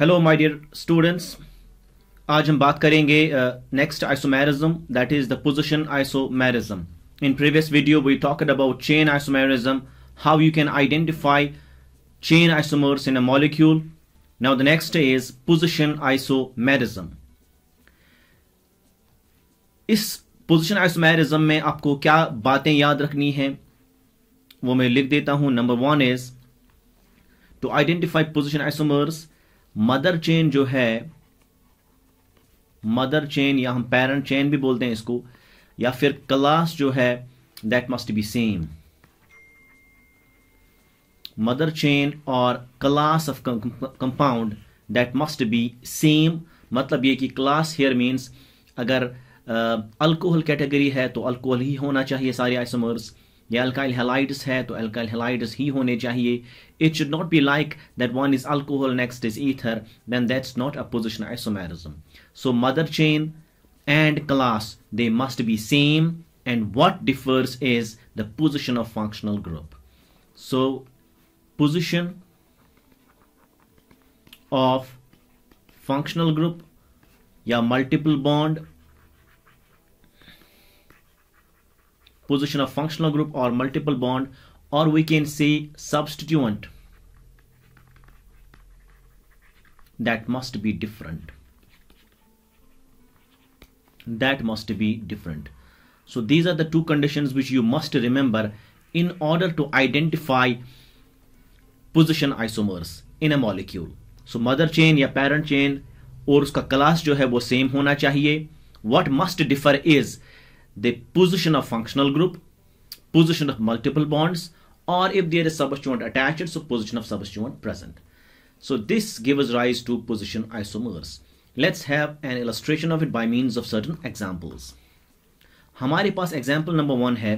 Hello my dear students आज हम बात करेंगे next isomerism that is the position isomerism in previous video we talk about chain isomerism how you can identify chain isomers in a molecule now the next is position isomerism इस position isomerism में आपको क्या बातें याद रखनी है वो मैं लिख देता हूं number one is to identify position isomers mother chain जो है मदर चेन या हम पेरेंट चेन भी बोलते हैं इसको या फिर क्लास जो है that must be same mother chain और class of compound that must be same मतलब ये कि क्लास हेयर मीन्स अगर अल्कोहल uh, कैटेगरी है तो अल्कोहल ही होना चाहिए सारे आइसोमर्स या अल्काइल हेलाइड्स है तो अल्काइल हेलाइड्स ही होने चाहिए it should not be like that one is alcohol next is ether then that's not a position isomerism so mother chain and class they must be same and what differs is the position of functional group so position of functional group yeah multiple bond position of functional group or multiple bond or we can say substituent that must be different that must be different so these are the two conditions which you must remember in order to identify position isomers in a molecule. So mother chain या parent chain, or उसका class जो is same, same होना चाहिए what must differ is the position of functional group, position of multiple bonds, or if there is substituent attached, so position of substituent present. So this gives rise to position isomers. Let's have an illustration of it by means of certain examples. हमारे पास example number one है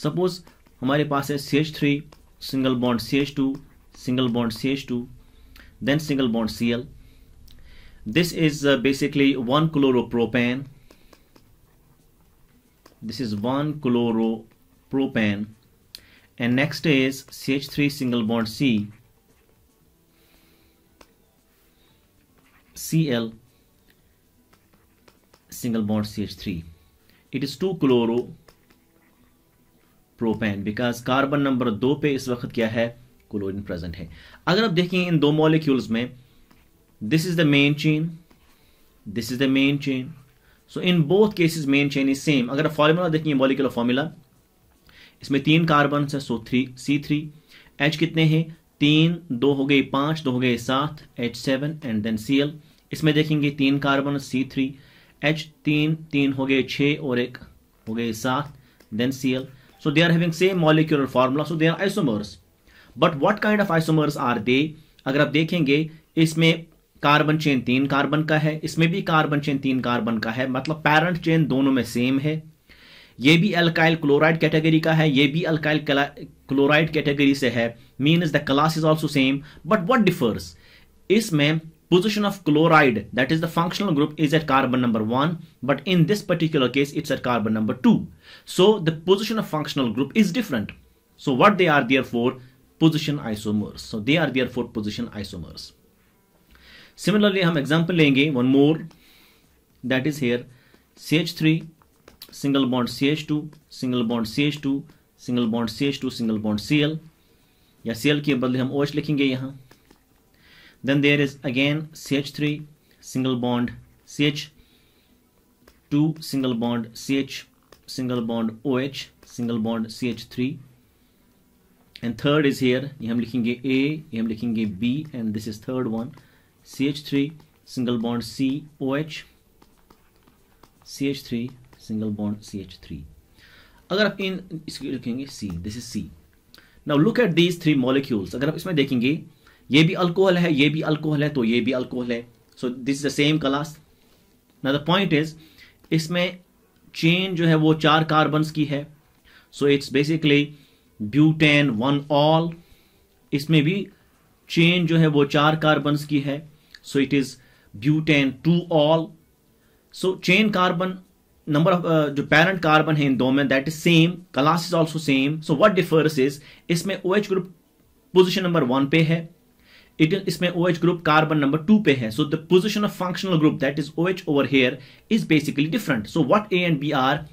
Suppose हमारे पास है ch CH3 single bond CH2 single bond CH2 then single bond Cl. This is uh, basically one chloro propane. this is 1 chloropropane and next is CH3 single bond C Cl single bond CH3 it is two chloro propane because carbon number 2 pe is वक्त kya hai chlorine present hai agar आप देखें in do molecules mein this is the main chain this is the main chain so in both cases main chain is same अगर आप formula देखिए molecular formula इसमें तीन carbon है so three C three H कितने हैं तीन दो हो गए पांच दो हो गए सात H seven and then C L इसमें देखेंगे तीन कार्बन सी थ्री एच तीन तीन हो गए छः और एक हो गए सात then C L so they are having same molecular formula so they are isomers but what kind of isomers are they अगर आप देखेंगे इसमें कार्बन चेन तीन कार्बन का है इसमें भी कार्बन चेन तीन कार्बन का है मतलब पैरेंट चेन दोनों में सेम है ये भी अल्काइल क्लोराइड कैटेगरी का है ये भी अल्काइल क्लोराइड कैटेगरी से है mean the class is also same but what differs इसमें position of chloride that is the functional group is at carbon number one but in this particular case it's at carbon number two so the position of functional group is different so what they are there four position isomers so they are there four position isomers similarly हम example लेंगे one more that is here C H three single bond C H two single bond C H two single bond C H two single bond C L या C L के बदले हम ओ H लिखेंगे यहाँ then there is again C H three single bond C H two single bond C H single bond O H single bond C H three and third is here ये हम लिखेंगे A ये हम लिखेंगे B and this is third one C H three single bond C O H C H three single bond C H three अगर आप इन इसको लिखेंगे C this is C now look at these three molecules अगर आप इसमें देखेंगे ये भी अल्कोहल है ये भी अल्कोहल है तो ये भी अल्कोहल है so this is the same class now the point is इसमें चेन जो है वो चार कार्बन की है so it's basically butane one ol इसमें भी चेन जो है वो चार कार्बन की है so it is butane two all so chain carbon number of uh, parent carbon है इन that is same class is also same so what differs is my OH group position number one पे है it is my OH group carbon number two पे है so the position of functional group that is OH over here is basically different so what A and B are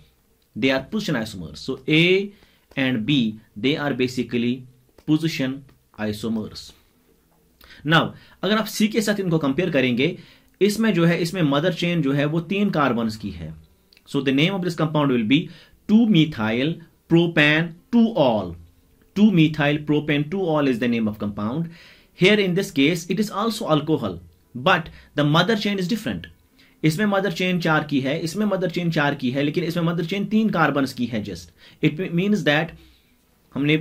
they are position isomers so A and B they are basically position isomers now अगर आप सी के साथ इनको compare करेंगे इसमें जो है इसमें मदर चेन जो है वो तीन कार्बन की है so the name of this compound will be two methyl propane two ol two methyl propane two ol is the name of compound here in this case it is also alcohol but the mother chain is different इसमें mother chain चार की है इसमें mother chain चार की है लेकिन इसमें मदर चेन तीन कार्बन की है जस्ट इट मीन दैट हमने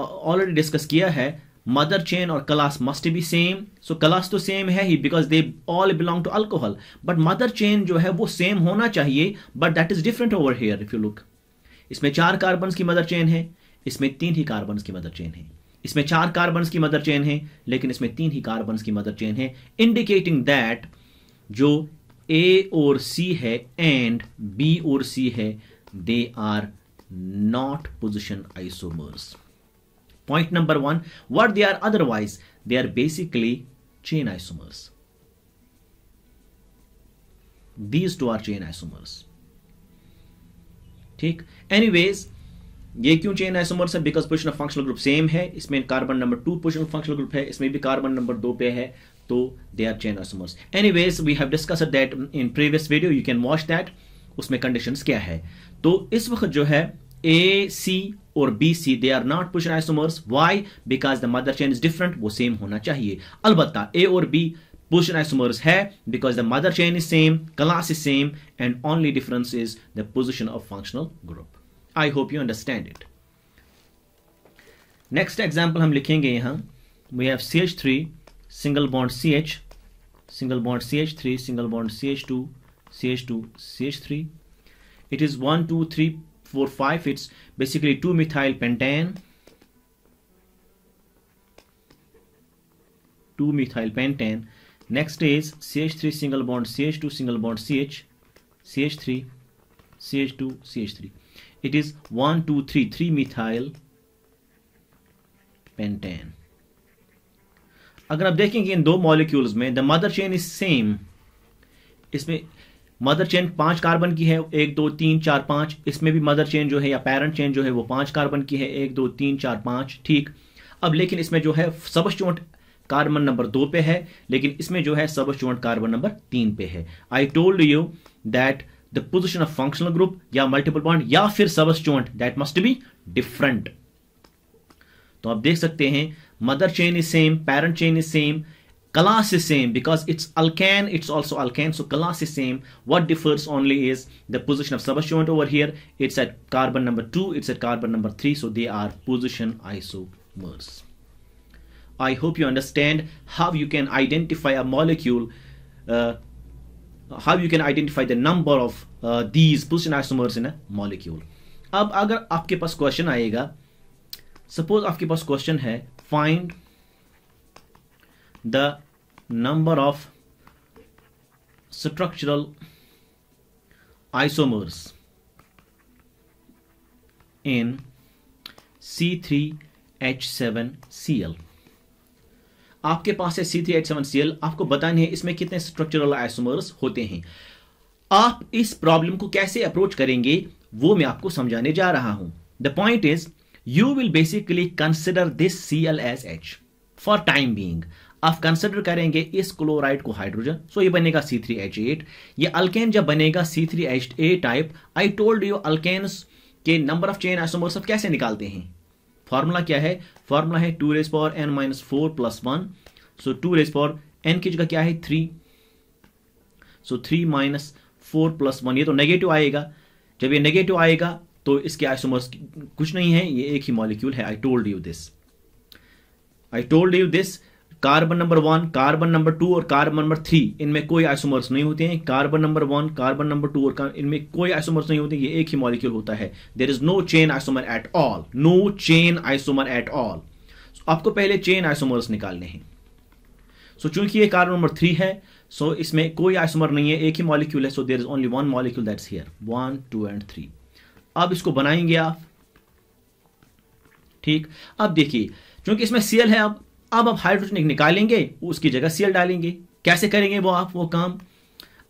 ऑलरेडी uh, डिस्कस किया है मदर चेन और class must be same so class तो सेम है ही because they all belong to alcohol but mother chain जो है वो सेम होना चाहिए but that is different over here if you look इसमें चार कार्बन की मदर चेन है इसमें तीन ही कार्बन की मदर चेन है इसमें चार कार्बन की मदर चेन है लेकिन इसमें तीन ही कार्बन की मदर चेन है इंडिकेटिंग दैट जो ए और सी है एंड बी और सी है they are not position isomers Point number one, what they are otherwise? They are basically chain isomers. These two are chain isomers. ठीक anyways ये क्यों chain isomers है because position of functional group same है इसमें carbon number two position of functional group है इसमें भी carbon number दो पे है तो they are chain isomers anyways we have discuss that in previous video you can watch that उसमें कंडीशंस क्या है तो इस वक्त जो है ए सी और B C they are not position isomers why because the mother chain is different वो सेम होना चाहिए अलबत्ता ए और बी पुशन आइसोमर्स है because the mother chain is same class is same and only difference is the position of functional group I hope you understand it next example हम लिखेंगे यहाँ we have C H three single bond C H single bond CH3, single bond CH2, CH2, CH3. It is 1, 2, 3 four five it's basically two methyl pentane two methyl pentane next is ch3 single bond ch2 single bond ch ch3 ch2 ch3 it is one two three three methyl pentane अगर आप देखेंगे इन दो molecules में the mother chain is same इसमें mother chain पांच carbon की है एक दो तीन चार पांच इसमें भी मदर चेन जो है या पेरेंट चेन जो है वो पांच कार्बन की है एक दो तीन चार पांच ठीक अब लेकिन इसमें जो है चोट कार्बन नंबर दो पे है लेकिन इसमें जो है चोट कार्बन नंबर तीन पे है I told you that the position of functional group या मल्टीपल बॉन्ड या फिर चोट दैट मस्ट बी डिफरेंट तो आप देख सकते हैं mother chain is same parent chain is same Class is same because it's alkane, it's also alkane. So class is same. What differs only is the position of substituent over here. It's at carbon number two, it's at carbon number three. So they are position isomers. I hope you understand how you can identify a molecule, uh, how you can identify the number of uh, these position isomers in a molecule. अब अगर आपके पास question, आएगा suppose आपके पास question है find the number of structural isomers in C3H7Cl आपके पास है C3H7Cl आपको बताने हैं इसमें कितने स्ट्रक्चरल आइसोमर्स होते हैं आप इस प्रॉब्लम को कैसे अप्रोच करेंगे वो मैं आपको समझाने जा रहा हूं the point is you will basically consider this C L S H for time being आप कंसिडर करेंगे इस क्लोराइड को हाइड्रोजन सो ये बनेगा सी थ्री एच एट ये अल्केन जब बनेगा C three H a type I told you alkane के नंबर ऑफ चेन आइसोमर्स सब कैसे निकालते हैं फॉर्मूला क्या है फॉर्मूला है two raise power n minus four plus one so to raise power n की जगह क्या है three so three minus four plus one ये तो नेगेटिव आएगा जब ये नेगेटिव आएगा तो इसके आइसोमर्स कुछ नहीं है ये एक ही मॉलिक्यूल है I told you this I told you this carbon number one carbon number two और कार्बन नंबर थ्री इनमें कोई आइसोमर्स नहीं होते हैं carbon number one carbon number two और इनमें कोई आइसोमर्स नहीं होते ये एक ही मॉलिक्यूल होता है there is no chain isomer at all no chain isomer at all आपको पहले चेन आइसोमर्स निकालने हैं सो so, चूंकि ये कार्बन नंबर थ्री है सो so इसमें कोई आइसोमर नहीं है एक ही मॉलिक्यूल है so there is only one molecule that's here one two and three अब इसको बनाएंगे आप ठीक अब देखिए चूंकि इसमें सीएल है अब अब आप हाइड्रोजन एक निकालेंगे उसकी जगह सीएल डालेंगे कैसे करेंगे वो आप वो काम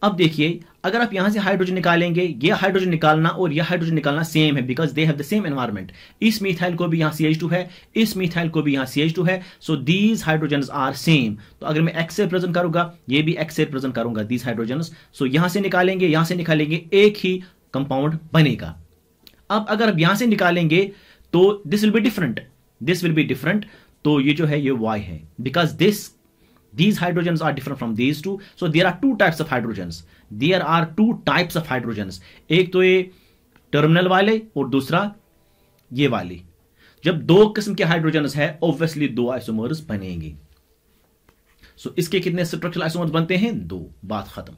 अब देखिए अगर आप यहां से हाइड्रोजन निकालेंगे ये हाइड्रोजन निकालना और ये हाइड्रोजन निकालना सेम है because they have the same environment इस मिथाइल को भी यहां सी टू है इस मिथाइल को भी यहां सी टू है so these hydrogen are same तो अगर मैं एक्स से प्रेजेंट करूंगा ये भी एक्स से प्रेजेंट करूंगा दीज हाइड्रोजन सो यहां से निकालेंगे यहां से निकालेंगे एक ही कंपाउंड बनेगा अब अगर आप यहां से निकालेंगे तो this will be different this will be different तो ये जो है ये वाई है because this these hydrogen are different from these two so there are two types of hydrogen there are two types of hydrogen एक तो ये terminal वाले और दूसरा ये वाली जब दो किस्म के हाइड्रोजन है ऑब्वियसली दो आइसोमर्स बनेंगे सो so, इसके कितने स्ट्रक्चरल आइसोमर्स बनते हैं दो बात खत्म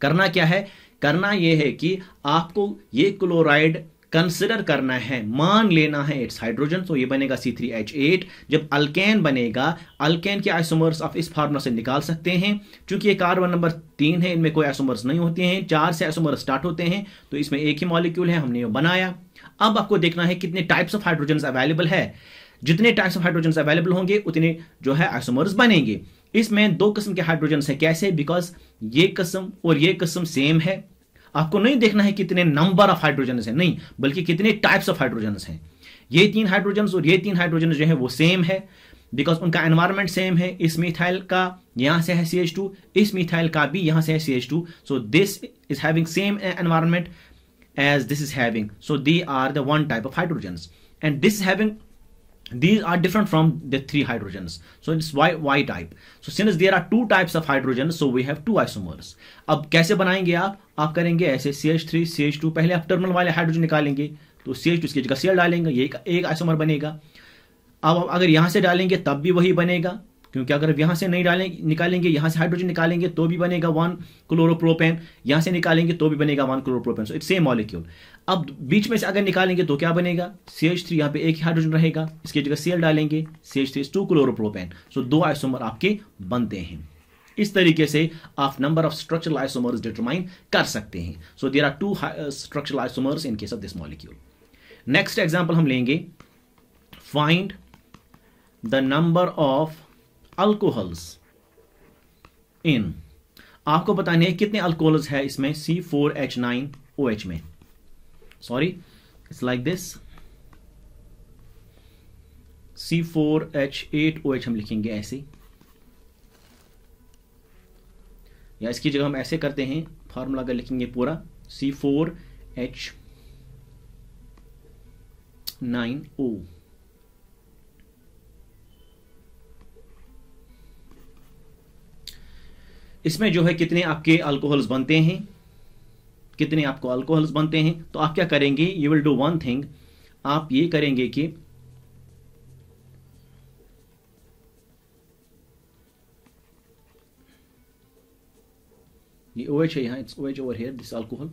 करना क्या है करना यह है कि आपको ये क्लोराइड कंसिडर करना है मान लेना है इट्स हाइड्रोजन तो ये बनेगा सी थ्री एच एट जब अल्केन बनेगा अल्केन के आइसोमर्स आप इस फार्मूला से निकाल सकते हैं क्योंकि ये कार्बन नंबर तीन है इनमें कोई आइसोमर्स नहीं होते हैं चार से आइसोमर्स स्टार्ट होते हैं तो इसमें एक ही मॉलिक्यूल है हमने ये बनाया अब आपको देखना है कितने टाइप्स ऑफ हाइड्रोजन अवेलेबल है जितने टाइप्स ऑफ हाइड्रोजन अवेलेबल होंगे उतने जो है आइसोमर्स बनेंगे इसमें दो किस्म के हाइड्रोजन है कैसे बिकॉज ये किस्म और ये किस्म सेम है आपको नहीं देखना है कितने नंबर ऑफ हाइड्रोजन है नहीं बल्कि कितने टाइप्स ऑफ हाइड्रोजन है ये तीन हाइड्रोजन और ये तीन हाइड्रोजन जो है वो सेम है बिकॉज उनका एनवायरमेंट सेम है इस मिथाइल का यहां से है सी एच टू इस मिथाइल का भी यहां से है C H two so this is having same environment as this is having so they are the one type of hydrogen and this having these are different from the three hydrogens so it's y y type so since there are two types of hydrogen so we have two isomers ab kaise banayenge aap aap karenge aise CH3 CH2 pehle aap terminal wale hydrogen nikalenge to CH2 iske jagah Cl dalenge ye ek isomer banega ab agar yahan se dalenge tab bhi wahi banega क्योंकि अगर यहां यहाँ से नहीं डालें निकालेंगे यहाँ से हाइड्रोजन निकालेंगे तो भी बनेगा वन क्लोरोप्रोपेन यहाँ से निकालेंगे तो भी बनेगा one chloropropane so it same molecule अब बीच में से अगर निकालेंगे तो क्या बनेगा सी एच थ्री यहाँ पे एक ही हाइड्रोजन रहेगा इसकी जगह सी एल डालेंगे C H three two chloropropane so दो आइसोमर आपके बनते हैं इस तरीके से आप number of structural isomers determine कर सकते हैं so there are two structural isomers in case of this molecule next example हम लेंगे find the number of alcohols इन आपको बताने हैं कितने अल्कोहल्स है इसमें C four H nine O H में sorry it's like this C four H eight O H हम लिखेंगे ऐसे या इसकी जगह हम ऐसे करते हैं फार्मूला का लिखेंगे पूरा C four H nine O इसमें जो है कितने आपके अल्कोहल्स बनते हैं कितने आपको अल्कोहल्स बनते हैं तो आप क्या करेंगे you will do one thing आप ये करेंगे कि ये ओएच है यहां it's OH over here this alcohol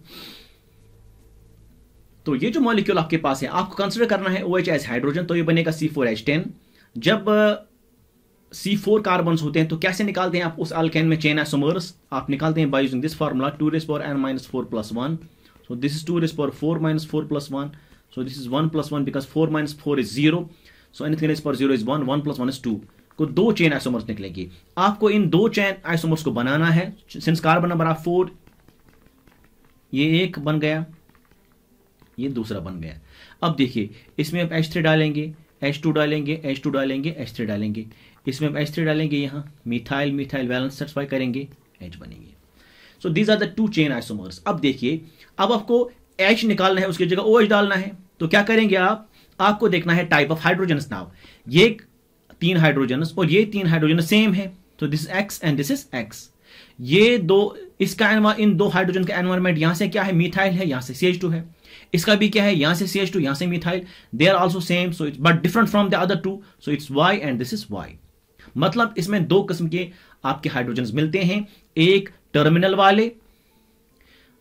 तो ये जो मॉलिक्यूल आपके पास है आपको कंसिडर करना है ओएच एज हाइड्रोजन तो ये बनेगा सी फोर एच टेन जब सी फोर कार्बन होते हैं तो कैसे निकालते हैं आप उस अल्केन में चेन एसोमर्स आप निकालते हैं by using this formula two raise power n minus four plus one so this is two raise power four minus four plus one so this is one plus one because four minus four is zero so anything raise power zero is one one plus one is two को दो chain isomers निकलेगी आपको इन दो chain isomers को बनाना है since carbon number आप four ये एक बन गया ये दूसरा बन गया अब देखिए इसमें आप एच थ्री डालेंगे एच टू डालेंगे एच टू डालेंगे एच थ्री डालेंगे इसमें हम एच थ्री डालेंगे यहाँ मिथाइल मिथाइल बैलेंस सेटिस्फाई करेंगे एच बनेंगे so these are the two chain isomers अब देखिए अब आपको एच निकालना है उसकी जगह ओ OH डालना है तो क्या करेंगे आप आपको देखना है टाइप ऑफ हाइड्रोजन नाव ये तीन हाइड्रोजन और ये तीन हाइड्रोजन सेम है तो this X and this is X ये दो इसका इन दो हाइड्रोजन का एनवायरमेंट यहां से क्या है मिथाइल है यहां से सी टू है इसका भी क्या है यहां से सी एच टू यहां से methyl they are also same so it's but different from the other two so it's Y and this is Y मतलब इसमें दो किस्म के आपके हाइड्रोजन मिलते हैं एक टर्मिनल वाले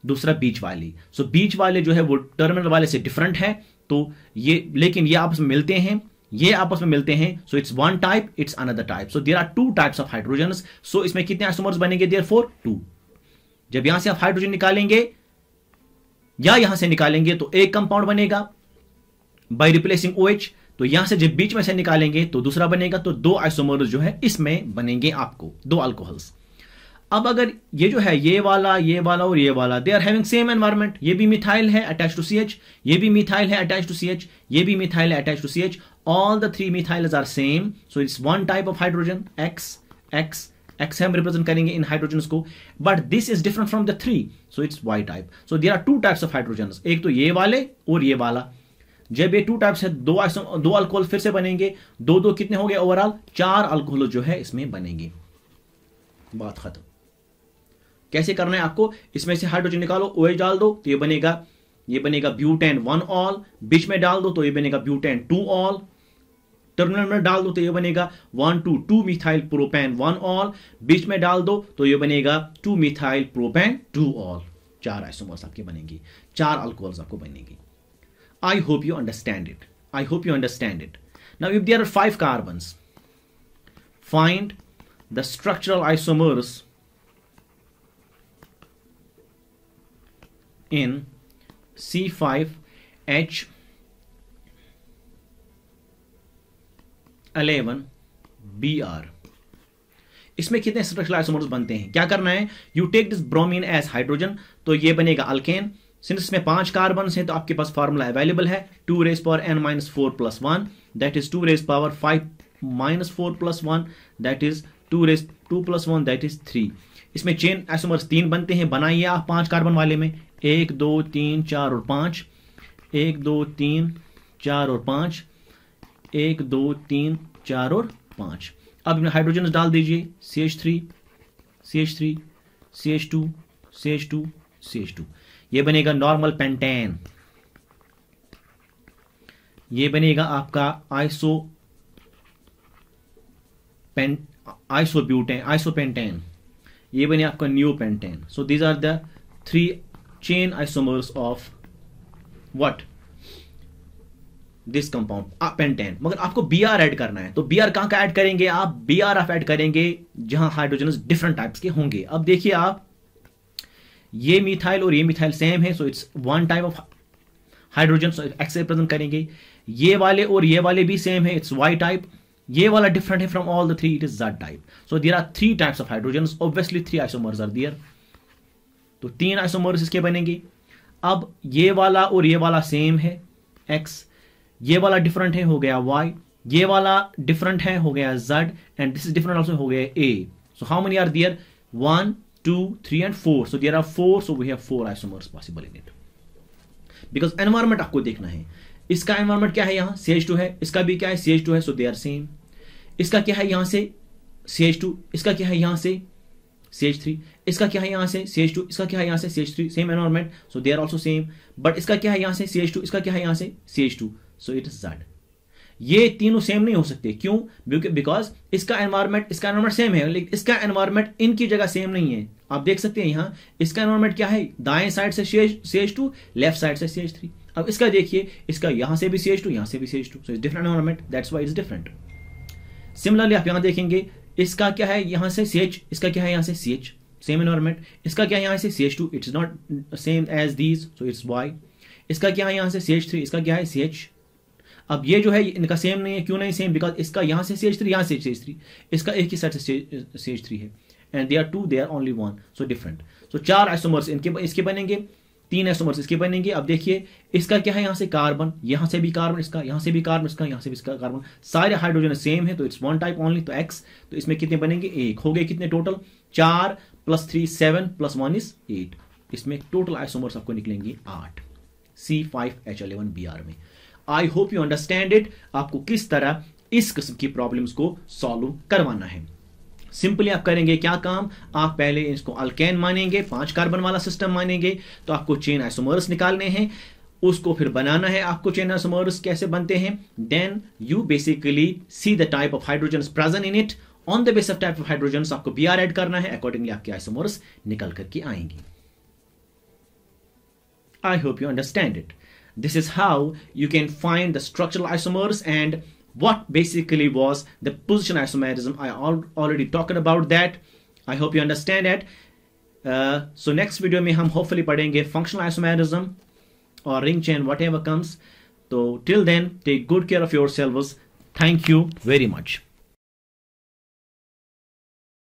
दूसरा बीच वाले सो बीच वाले जो है वो टर्मिनल वाले से डिफरेंट है तो ये लेकिन ये आपस में मिलते हैं ये आपस में मिलते हैं so it's one type it's another type so there are two types of hydrogen so इसमें कितने आइसोमर्स बनेंगे देर फोर टू जब यहां से आप हाइड्रोजन निकालेंगे या यहां से निकालेंगे तो एक कंपाउंड बनेगा बाई रिप्लेसिंग ओ OH, तो यहां से जब बीच में से निकालेंगे तो दूसरा बनेगा तो दो आइसोमर्स जो है इसमें बनेंगे आपको दो अल्कोहल्स अब अगर ये जो है ये वाला ये वाला और ये वाला they are having same environment ये भी मिथाइल है अटैच टू सी एच ये भी मिथाइल है अटैच टू सी एच ये भी मिथाइल है attach to C H all the three methyl are same so it's one type of hydrogen X X X हम रिप्रेजेंट करेंगे इन हाइड्रोजन को but this is different from the three so it's Y type so there are two types of hydrogen एक तो ये वाले और ये वाला जब ये टू टाइप्स है दो आइसो दो अल्कोहल फिर से बनेंगे दो दो कितने हो गए ओवरऑल चार अल्कोहल जो है इसमें बनेंगे बात खत्म कैसे करना है आपको इसमें से हाइड्रोजन निकालो ओ डाल दो तो ये बनेगा ये बनेगा ब्यूटेन वन ऑल बीच में डाल दो तो ये बनेगा ब्यूटेन टू ऑल टर्मिनल में डाल दो तो ये बनेगा one two two methyl propane one ol बीच में डाल दो तो ये बनेगा two methyl propane two ol चार आइसोमर्स आपके बनेंगे चार अल्कोहल्स आपको बनेंगे I hope you understand it. I hope you understand it. Now, if there are five carbons, find the structural isomers in C5H 11 BR इसमें कितने स्ट्रक्चरल आइसोमर्स बनते हैं क्या करना है you take this bromine as hydrogen तो ये बनेगा अल्केन सिंस में पांच कार्बन हैं तो आपके पास फार्मूला अवेलेबल है two raise power n minus four plus one that is two raise power five minus four plus one that is two raise two plus one that is three इसमें chain isomers तीन बनते हैं बनाइए आप पांच carbon वाले में एक दो तीन चार और पांच एक दो तीन चार और पांच एक दो तीन चार और पांच अब इनमें हाइड्रोजन डाल दीजिए C H three C H three C H two C H two C H two ये बनेगा नॉर्मल पेंटेन ये बनेगा आपका आइसो पेन आइसो पेंटेन ये बने आपका new pentane so these are the three chain isomers of what this compound pentane मगर आपको बी आर एड करना है तो बी आर कहां का एड करेंगे आप बी आर ऑफ एड करेंगे जहां हाइड्रोजन डिफरेंट टाइप्स के होंगे अब देखिए आप ये मिथाइल और ये मिथाइल सेम है so it's one type of hydrogen so X represent करेंगे ये वाले और ये वाले भी सेम है इट्स वाई टाइप ये वाला डिफरेंट है from all the three it is Z type so there are three types of hydrogen obviously three isomers are there तो तीन आइसोमर्स इसके बनेंगे अब ये वाला और ये वाला सेम है एक्स ये वाला डिफरेंट है हो गया वाई ये वाला डिफरेंट है हो गया Z and this is different also हो गया A so how many are there one two, three, and four. So there are four, so we have four isomers possible in it. Because environment आपको देखना है इसका environment क्या है यहाँ सी H to है इसका भी क्या है सी एच टू है सो दे आर सेम इसका क्या है यहाँ से सी एच इसका क्या है यहाँ से सी एच इसका क्या है यहाँ से सी एच इसका क्या है यहाँ से C H three same environment so they are also same but इसका क्या है यहाँ से सी एच इसका क्या है यहाँ से C H two so it is Z ये तीनों सेम नहीं हो सकते क्यों बिकॉज इसका एनवायरमेंट इसका एनवायरमेंट सेम है लेकिन इसका एनवायरमेंट इनकी जगह सेम नहीं है आप देख सकते हैं यहां इसका एनवायरमेंट क्या है दाएं साइड से सेज टू लेफ्ट साइड से सेज थ्री अब इसका देखिए इसका यहां से भी सेज टू यहां से भी सेज two so it's different environment that's Y is different similarly आप यहां देखेंगे इसका क्या है यहां से सेच इसका क्या है यहां से सेच सेम एनवायरमेंट इसका क्या है यहां से सेच two it's not same as these so it's Y इसका क्या है यहां से सी थ्री इसका क्या है सी एच अब ये जो है इनका सेम नहीं है क्यों नहीं सेम बिकॉज इसका यहाँ से सेज थ्री यहाँ से सेज थ्री इसका एक ही साइड से सेज थ्री है and they are two they are only one so different so चार आइसोमर्स इनके इसके बनेंगे तीन आइसोमर्स इसके बनेंगे अब देखिए इसका क्या है यहाँ से कार्बन यहाँ से भी कार्बन इसका यहाँ से भी कार्बन इसका यहाँ से भी इसका कार्बन सारे हाइड्रोजन सेम है तो इट्स वन टाइप ओनली तो एक्स तो इसमें कितने बनेंगे एक हो गए कितने टोटल चार plus three seven plus one is eight इसमें टोटल आइसोमर्स आपको निकलेंगे आठ C five H eleven B R में I hope you understand it आपको किस तरह इस किस्म की प्रॉब्लम्स को सॉल्व करवाना है सिंपली आप करेंगे क्या काम आप पहले इसको अल्केन मानेंगे पांच कार्बन वाला सिस्टम मानेंगे तो आपको चेन आइसोमर्स निकालने हैं उसको फिर बनाना है आपको चेन आइसोमर्स कैसे बनते हैं then you basically see the type of hydrogen present in it on the base of type of hydrogen आपको बी आर एड करना है अकॉर्डिंगली आपके आइसोमर्स निकल करके आएंगे I hope you understand it this is how you can find the structural isomers and what basically was the position isomerism i al already talked about that i hope you understand it. Uh, so next video mein hum hopefully padenge functional isomerism or ring chain whatever comes so till then take good care of yourselves thank you very much